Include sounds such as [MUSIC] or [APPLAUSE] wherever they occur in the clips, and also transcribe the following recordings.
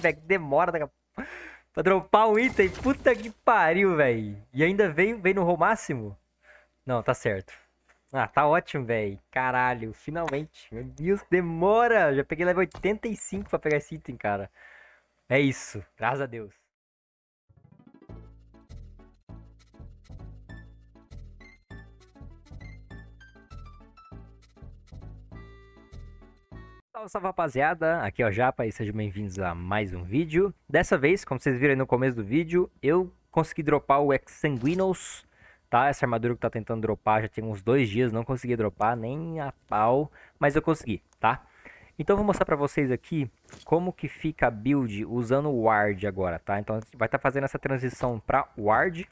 velho, [LAUGHS] demora daqui né, a... pra dropar um item. Puta que pariu, velho. E ainda veio, veio no roll máximo? Não, tá certo. Ah, tá ótimo, velho. Caralho, finalmente. Meu Deus, demora. Já peguei level 85 pra pegar esse item, cara. É isso. Graças a Deus. Salve, salve rapaziada, aqui é o Japa e sejam bem-vindos a mais um vídeo. Dessa vez, como vocês viram aí no começo do vídeo, eu consegui dropar o Exanguinos, tá? Essa armadura que tá tentando dropar já tem uns dois dias, não consegui dropar nem a pau, mas eu consegui, tá? Então eu vou mostrar pra vocês aqui como que fica a build usando o Ward agora, tá? Então a gente vai estar tá fazendo essa transição pra Ward,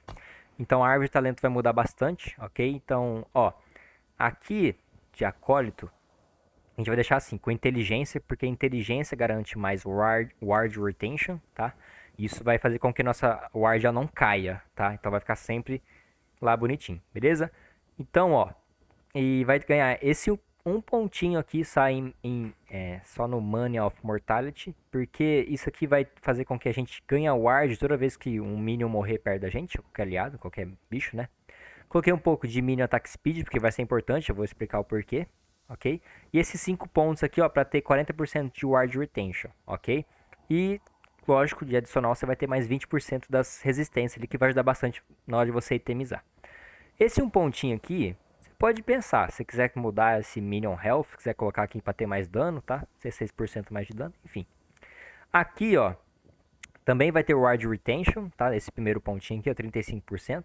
então a árvore de talento vai mudar bastante, ok? Então, ó, aqui de acólito, a gente vai deixar assim, com inteligência, porque inteligência garante mais ward, ward retention, tá? Isso vai fazer com que nossa ward já não caia, tá? Então vai ficar sempre lá bonitinho, beleza? Então, ó, e vai ganhar esse um pontinho aqui sai em, em é, só no Money of Mortality, porque isso aqui vai fazer com que a gente ganhe ward toda vez que um Minion morrer perto da gente, qualquer aliado, qualquer bicho, né? Coloquei um pouco de Minion Attack Speed, porque vai ser importante, eu vou explicar o porquê ok? E esses 5 pontos aqui, ó, para ter 40% de ward retention, ok? E, lógico, de adicional você vai ter mais 20% das resistências ali, que vai ajudar bastante na hora de você itemizar. Esse um pontinho aqui, você pode pensar, se quiser mudar esse Minion Health, quiser colocar aqui para ter mais dano, tá? 16% mais de dano, enfim. Aqui, ó, também vai ter Ward Retention, tá? Esse primeiro pontinho aqui, ó, 35%.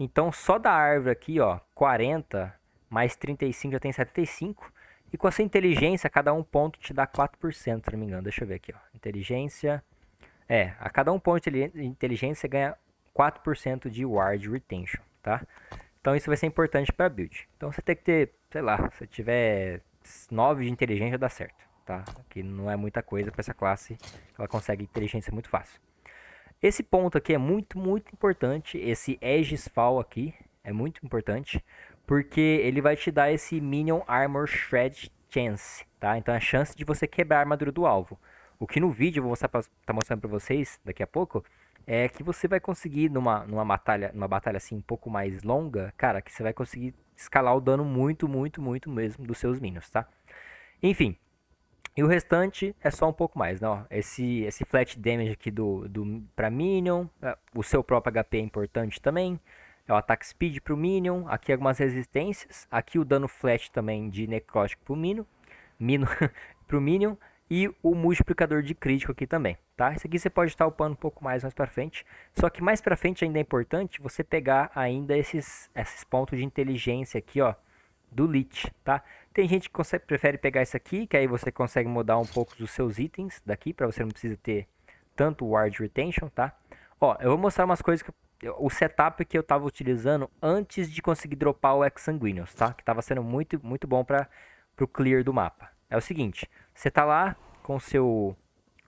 Então, só da árvore aqui, ó, 40, mais 35 já tem 75. E com a sua inteligência, cada um ponto te dá 4%, se não me engano. Deixa eu ver aqui, ó. Inteligência. É, a cada um ponto de inteligência ganha 4% de ward retention, tá? Então isso vai ser importante para build. Então você tem que ter, sei lá, se tiver 9 de inteligência dá certo, tá? Que não é muita coisa para essa classe, ela consegue inteligência muito fácil. Esse ponto aqui é muito, muito importante, esse Aegis Fall aqui é muito importante, porque ele vai te dar esse Minion Armor Shred Chance, tá? Então a chance de você quebrar a armadura do alvo. O que no vídeo eu vou mostrar pra, tá mostrando para vocês daqui a pouco é que você vai conseguir numa, numa batalha, numa batalha assim um pouco mais longa, cara, que você vai conseguir escalar o dano muito, muito, muito mesmo dos seus minions, tá? Enfim, e o restante é só um pouco mais, não? Né? Esse, esse flat damage aqui do, do para Minion, é, o seu próprio HP é importante também é o ataque speed para o Minion, aqui algumas resistências, aqui o dano flash também de necrótico para o Minion, Mino, [LAUGHS] pro Minion e o multiplicador de crítico aqui também, tá? Isso aqui você pode estar upando um pouco mais mais para frente, só que mais para frente ainda é importante você pegar ainda esses, esses pontos de inteligência aqui, ó, do Lich, tá? Tem gente que consegue, prefere pegar isso aqui, que aí você consegue mudar um pouco dos seus itens daqui, para você não precisa ter tanto Ward Retention, tá? Ó, eu vou mostrar umas coisas que eu o setup que eu estava utilizando antes de conseguir dropar o Exsanguinius, tá? Que estava sendo muito, muito bom para o clear do mapa. É o seguinte, você tá lá com o seu,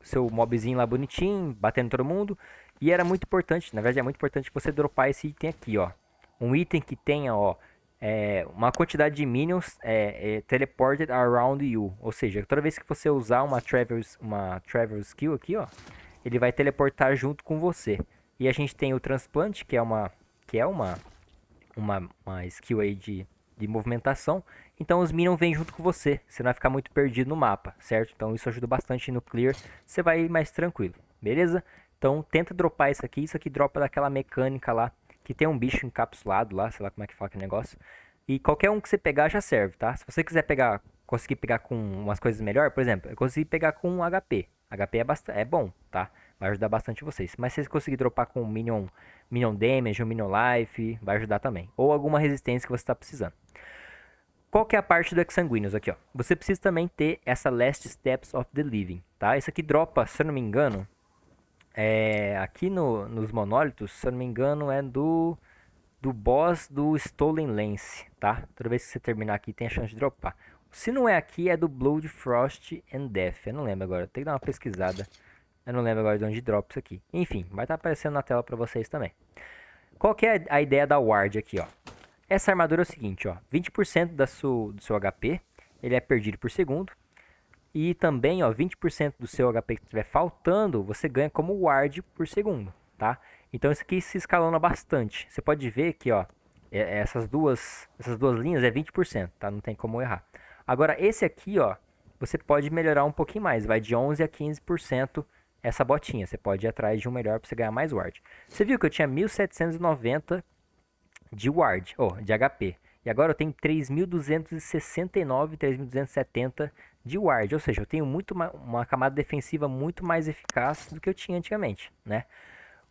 seu mobzinho lá bonitinho, batendo todo mundo. E era muito importante, na verdade é muito importante você dropar esse item aqui, ó. Um item que tenha, ó, é, uma quantidade de minions é, é, teleported around you. Ou seja, toda vez que você usar uma Travel, uma travel Skill aqui, ó, ele vai teleportar junto com você. E a gente tem o transplante, que é uma, que é uma, uma, uma skill aí de, de movimentação. Então os Minions vêm junto com você, você não vai ficar muito perdido no mapa, certo? Então isso ajuda bastante no clear, você vai mais tranquilo, beleza? Então tenta dropar isso aqui, isso aqui dropa daquela mecânica lá, que tem um bicho encapsulado lá, sei lá como é que fala aquele negócio. E qualquer um que você pegar já serve, tá? Se você quiser pegar, conseguir pegar com umas coisas melhor, por exemplo, eu consegui pegar com um HP. HP é, bastante, é bom, tá? vai ajudar bastante vocês. Mas se vocês conseguirem dropar com Minion, Minion Damage, um Minion Life, vai ajudar também. Ou alguma resistência que você está precisando. Qual que é a parte do Exsanguíneos aqui, ó? Você precisa também ter essa Last Steps of the Living, tá? Isso aqui dropa, se eu não me engano, é... aqui no, nos monólitos, se eu não me engano, é do do boss do Stolen Lance, tá? Toda vez que você terminar aqui, tem a chance de dropar. Se não é aqui, é do Blood, Frost and Death. Eu não lembro agora, tem que dar uma pesquisada. Eu não lembro agora de onde dropa isso aqui. Enfim, vai estar tá aparecendo na tela para vocês também. Qual que é a ideia da Ward aqui, ó? Essa armadura é o seguinte, ó. 20% da su, do seu HP, ele é perdido por segundo. E também, ó, 20% do seu HP que estiver faltando, você ganha como Ward por segundo, tá? Então isso aqui se escalona bastante. Você pode ver que, ó, é, é essas duas, essas duas linhas é 20%, tá? Não tem como errar. Agora, esse aqui, ó, você pode melhorar um pouquinho mais. Vai de 11% a 15% essa botinha. Você pode ir atrás de um melhor para você ganhar mais ward. Você viu que eu tinha 1790 de ward, ou oh, de HP. E agora eu tenho 3.269, 3.270 de ward. Ou seja, eu tenho muito mais, uma, camada defensiva muito mais eficaz do que eu tinha antigamente, né?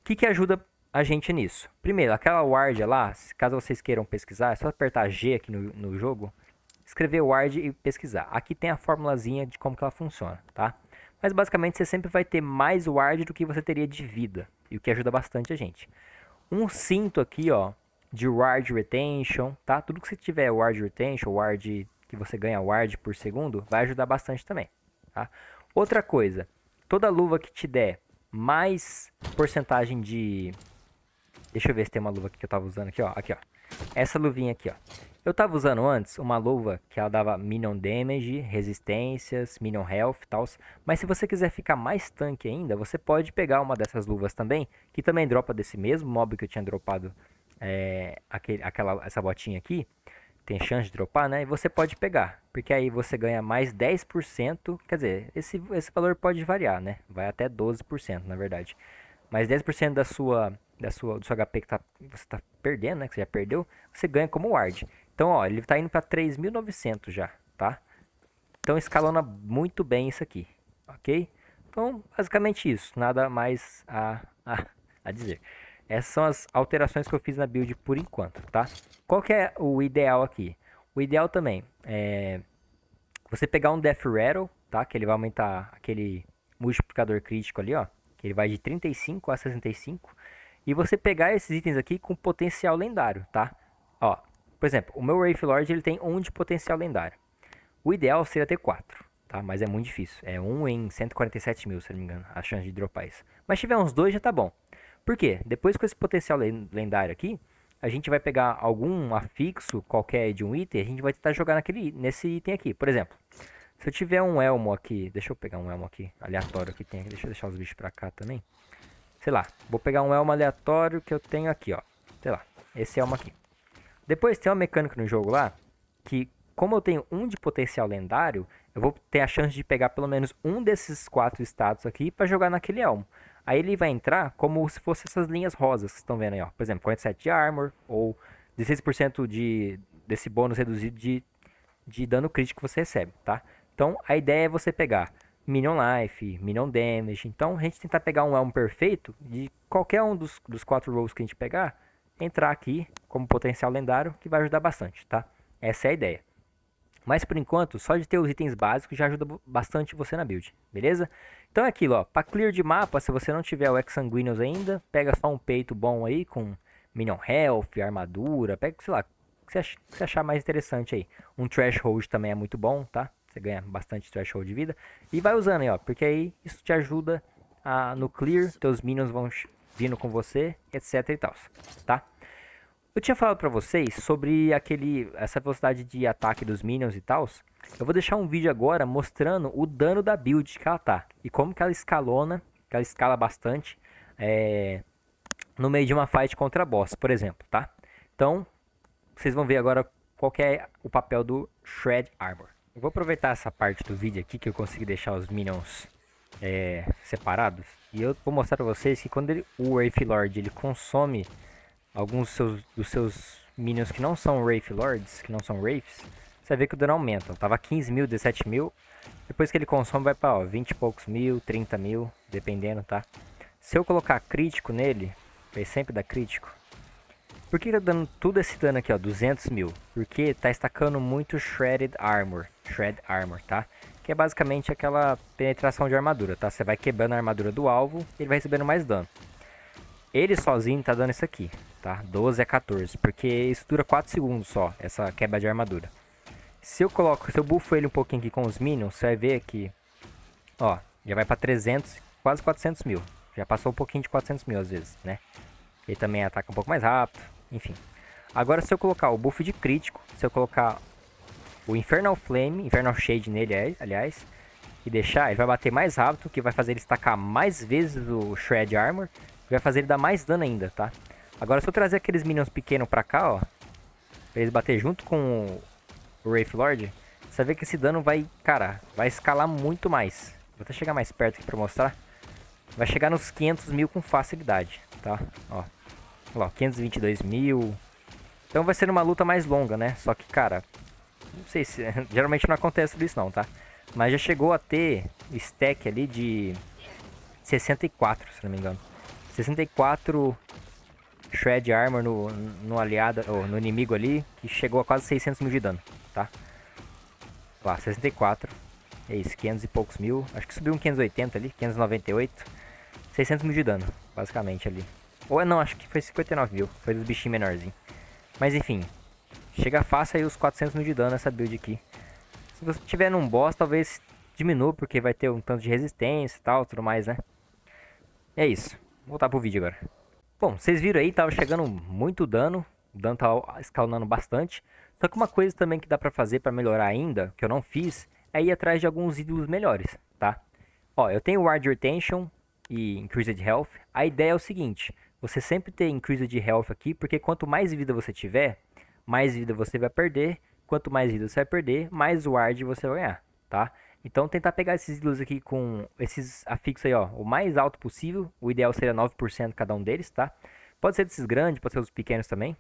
O que, que ajuda a gente nisso? Primeiro, aquela ward lá, caso vocês queiram pesquisar, é só apertar G aqui no, no jogo, escrever ward e pesquisar. Aqui tem a formulazinha de como que ela funciona, tá? Mas basicamente você sempre vai ter mais ward do que você teria de vida, e o que ajuda bastante a gente. Um cinto aqui, ó, de ward retention, tá? Tudo que você tiver ward retention, ward que você ganha ward por segundo, vai ajudar bastante também, tá? Outra coisa, toda luva que te der mais porcentagem de... Deixa eu ver se tem uma luva aqui que eu tava usando aqui, ó. Aqui, ó. Essa luvinha aqui, ó. Eu tava usando antes uma luva que ela dava Minion Damage, resistências, Minion Health e tal. Mas se você quiser ficar mais tanque ainda, você pode pegar uma dessas luvas também, que também dropa desse mesmo mob que eu tinha dropado é, aquele, aquela, essa botinha aqui. Tem chance de dropar, né? E você pode pegar, porque aí você ganha mais 10%. Quer dizer, esse, esse valor pode variar, né? Vai até 12%, na verdade. Mas 10% da sua da sua, do seu HP que tá, você está perdendo, né, que você já perdeu, você ganha como ward. Então, ó, ele está indo para 3.900 já, tá? Então, escalona muito bem isso aqui, ok? Então, basicamente isso. Nada mais a, a, a dizer. Essas são as alterações que eu fiz na build por enquanto, tá? Qual que é o ideal aqui? O ideal também é você pegar um Death Rattle, tá? Que ele vai aumentar aquele multiplicador crítico ali, ó. Que ele vai de 35 a 65. E você pegar esses itens aqui com potencial lendário, tá? Ó, por exemplo, o meu Wraith Lord ele tem 1 de potencial lendário. O ideal seria ter 4, tá? Mas é muito difícil. É 1 em 147 mil, se não me engano, a chance de dropar isso. Mas tiver uns 2 já tá bom. Por quê? Depois com esse potencial lendário aqui, a gente vai pegar algum afixo qualquer de um item, a gente vai tentar jogar naquele, nesse item aqui. Por exemplo, se eu tiver um elmo aqui, deixa eu pegar um elmo aqui, aleatório que tem aqui, deixa eu deixar os bichos pra cá também. Sei lá, vou pegar um elmo aleatório que eu tenho aqui, ó. Sei lá, esse elmo aqui. Depois tem uma mecânica no jogo lá que, como eu tenho um de potencial lendário, eu vou ter a chance de pegar pelo menos um desses quatro status aqui para jogar naquele elmo. Aí ele vai entrar como se fosse essas linhas rosas que estão vendo aí, ó. Por exemplo, 47 de armor ou 16% de, desse bônus reduzido de, de dano crítico que você recebe, tá? Então, a ideia é você pegar Minion Life, Minion Damage. Então, a gente tentar pegar um elmo perfeito de qualquer um dos, dos quatro rolls que a gente pegar, entrar aqui como potencial lendário, que vai ajudar bastante, tá? Essa é a ideia. Mas por enquanto, só de ter os itens básicos já ajuda bastante você na build, beleza? Então é aquilo, ó, pra clear de mapa, se você não tiver o Exanguinos ainda, pega só um peito bom aí com Minion Health, armadura, pega, sei lá, o que você achar mais interessante aí. Um Threshold também é muito bom, tá? Você ganha bastante Threshold de vida. E vai usando aí, ó, porque aí isso te ajuda a, no clear, teus minions vão vindo com você, etc e tal, tá? Eu tinha falado para vocês sobre aquele essa velocidade de ataque dos minions e tal. Eu vou deixar um vídeo agora mostrando o dano da build que ela tá e como que ela escalona, que ela escala bastante é, no meio de uma fight contra boss, por exemplo, tá? Então, vocês vão ver agora qual é o papel do Shred Armor. Eu vou aproveitar essa parte do vídeo aqui que eu consegui deixar os minions é, separados e eu vou mostrar para vocês que quando ele, o Wraith Lord ele consome alguns seus, dos seus minions que não são Wraith Lords, que não são Wraiths, você vê que o dano aumenta. Tava 15 mil, 17 mil. Depois que ele consome, vai pra ó, 20 e poucos mil, 30 mil, dependendo, tá? Se eu colocar crítico nele, ele é sempre dá crítico. Por que tá dando tudo esse dano aqui, ó, 200 mil? Porque tá estacando muito Shredded Armor, Shred Armor, tá? Que é basicamente aquela penetração de armadura, tá? Você vai quebrando a armadura do alvo e ele vai recebendo mais dano. Ele sozinho tá dando isso aqui tá? 12 a 14, porque isso dura 4 segundos só, essa quebra de armadura. Se eu coloco, se eu bufo ele um pouquinho aqui com os minions, você vai ver que, ó, já vai pra 300, quase 400 mil. Já passou um pouquinho de 400 mil às vezes, né? Ele também ataca um pouco mais rápido, enfim. Agora se eu colocar o buff de crítico, se eu colocar o Infernal Flame, Infernal Shade nele, é, aliás, e deixar, ele vai bater mais rápido, que vai fazer ele estacar mais vezes o Shred Armor, vai fazer ele dar mais dano ainda, tá? Agora se eu trazer aqueles minions pequenos pra cá, ó. Pra eles bater junto com o Wraith Lord. Você vê que esse dano vai, cara, vai escalar muito mais. Vou até chegar mais perto aqui pra mostrar. Vai chegar nos 500 mil com facilidade, tá? Ó, lá, 522 mil. Então vai ser uma luta mais longa, né? Só que, cara, não sei se... [LAUGHS] Geralmente não acontece isso não, tá? Mas já chegou a ter stack ali de 64, se não me engano. 64 shred armor no, no aliado, ou no inimigo ali, que chegou a quase 600 mil de dano, tá? Lá, 64. É isso, 500 e poucos mil. Acho que subiu um 580 ali, 598. 600 mil de dano, basicamente ali. Ou não, acho que foi 59 mil. Foi dos bichinhos menorzinhos. Mas enfim, chega fácil aí os 400 mil de dano essa build aqui. Se você tiver num boss, talvez diminua, porque vai ter um tanto de resistência e tal, tudo mais, né? É isso. Vou voltar pro vídeo agora. Bom, vocês viram aí, tava chegando muito dano, o dano tava escalonando bastante. Só que uma coisa também que dá pra fazer pra melhorar ainda, que eu não fiz, é ir atrás de alguns ídolos melhores, tá? Ó, eu tenho Ward Retention e Increased Health. A ideia é o seguinte, você sempre ter Increased Health aqui, porque quanto mais vida você tiver, mais vida você vai perder. Quanto mais vida você vai perder, mais Ward você vai ganhar, tá? Então tentar pegar esses ídolos aqui com esses afixos aí, ó, o mais alto possível. O ideal seria 9% cada um deles, tá? Pode ser desses grandes, pode ser os pequenos também,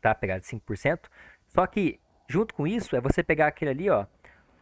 tá? Pegar de 5%. Só que junto com isso é você pegar aquele ali, ó,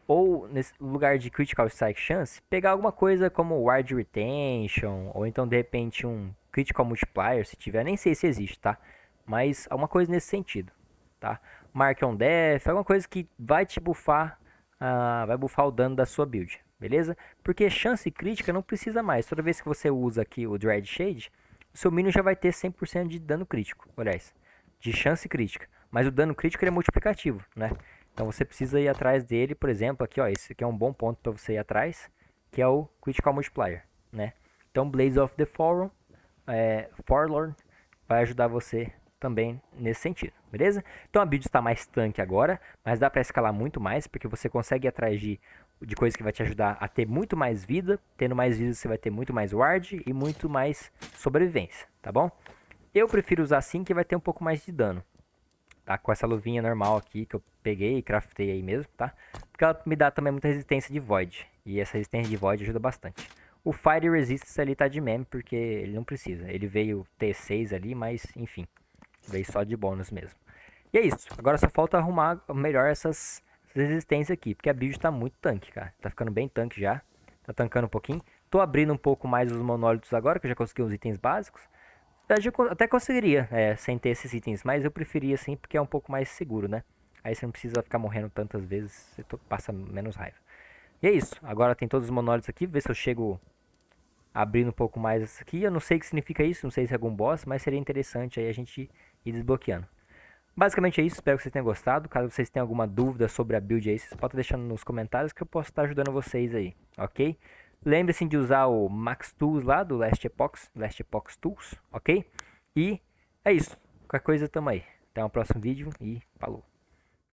ou nesse lugar de critical strike chance, pegar alguma coisa como ward retention ou então de repente um critical multiplier, se tiver, nem sei se existe, tá? Mas alguma coisa nesse sentido, tá? Mark on death, alguma coisa que vai te bufar ah, vai bufar o dano da sua build, beleza? Porque chance crítica não precisa mais. Toda vez que você usa aqui o Dread Shade, o seu minion já vai ter 100% de dano crítico, aliás, de chance crítica. Mas o dano crítico é multiplicativo, né? Então você precisa ir atrás dele, por exemplo, aqui ó, esse aqui é um bom ponto para você ir atrás, que é o Critical Multiplier, né? Então Blaze of the Forum, é, Forlorn vai ajudar você também nesse sentido, beleza? Então a build está mais tanque agora, mas dá para escalar muito mais, porque você consegue atrás de, de coisa que vai te ajudar a ter muito mais vida, tendo mais vida você vai ter muito mais ward e muito mais sobrevivência, tá bom? Eu prefiro usar assim que vai ter um pouco mais de dano, tá? Com essa luvinha normal aqui que eu peguei e craftei aí mesmo, tá? Porque ela me dá também muita resistência de void, e essa resistência de void ajuda bastante. O Fire Resistance ali tá de meme, porque ele não precisa. Ele veio T6 ali, mas enfim, Veio só de bônus mesmo. E é isso. Agora só falta arrumar melhor essas, resistências aqui. Porque a build tá muito tanque, cara. Tá ficando bem tanque já. Tá tancando um pouquinho. Tô abrindo um pouco mais os monólitos agora, que eu já consegui os itens básicos. Eu até conseguiria é, sem ter esses itens, mas eu preferia assim porque é um pouco mais seguro, né? Aí você não precisa ficar morrendo tantas vezes, você passa menos raiva. E é isso. Agora tem todos os monólitos aqui. Ver se eu chego abrindo um pouco mais aqui. Eu não sei o que significa isso, não sei se é algum boss, mas seria interessante aí a gente e desbloqueando. Basicamente é isso, espero que vocês tenham gostado. Caso vocês tenham alguma dúvida sobre a build aí, vocês podem deixar nos comentários que eu posso estar ajudando vocês aí, ok? Lembre-se de usar o Max Tools lá do Last Epox, Last Epox Tools, ok? E é isso. Qualquer coisa, tamo aí. Até o próximo vídeo e falou.